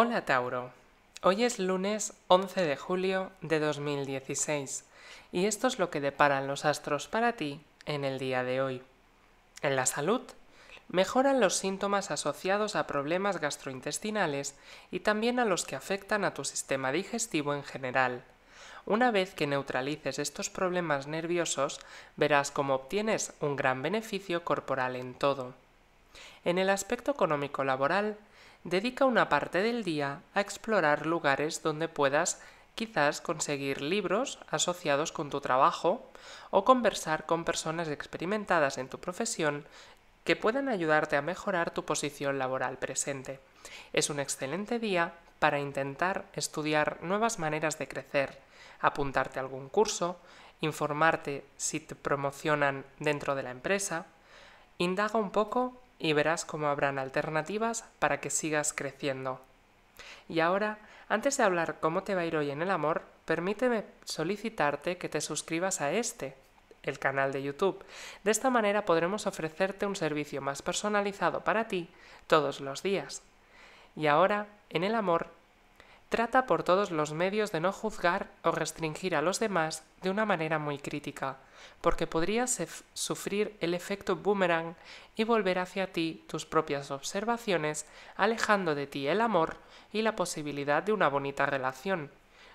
Hola Tauro, hoy es lunes 11 de julio de 2016 y esto es lo que deparan los astros para ti en el día de hoy. En la salud, mejoran los síntomas asociados a problemas gastrointestinales y también a los que afectan a tu sistema digestivo en general. Una vez que neutralices estos problemas nerviosos, verás cómo obtienes un gran beneficio corporal en todo. En el aspecto económico laboral, dedica una parte del día a explorar lugares donde puedas quizás conseguir libros asociados con tu trabajo o conversar con personas experimentadas en tu profesión que puedan ayudarte a mejorar tu posición laboral presente. Es un excelente día para intentar estudiar nuevas maneras de crecer, apuntarte a algún curso, informarte si te promocionan dentro de la empresa, indaga un poco y verás cómo habrán alternativas para que sigas creciendo. Y ahora, antes de hablar cómo te va a ir hoy en el amor, permíteme solicitarte que te suscribas a este, el canal de YouTube. De esta manera podremos ofrecerte un servicio más personalizado para ti todos los días. Y ahora, en el amor, trata por todos los medios de no juzgar o restringir a los demás de una manera muy crítica, porque podrías sufrir el efecto boomerang y volver hacia ti tus propias observaciones, alejando de ti el amor y la posibilidad de una bonita relación.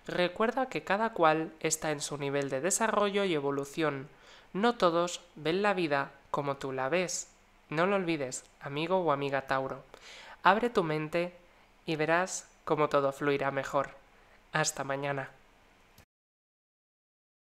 Recuerda que cada cual está en su nivel de desarrollo y evolución. No todos ven la vida como tú la ves. No lo olvides, amigo o amiga Tauro. Abre tu mente y verás como todo fluirá mejor. Hasta mañana.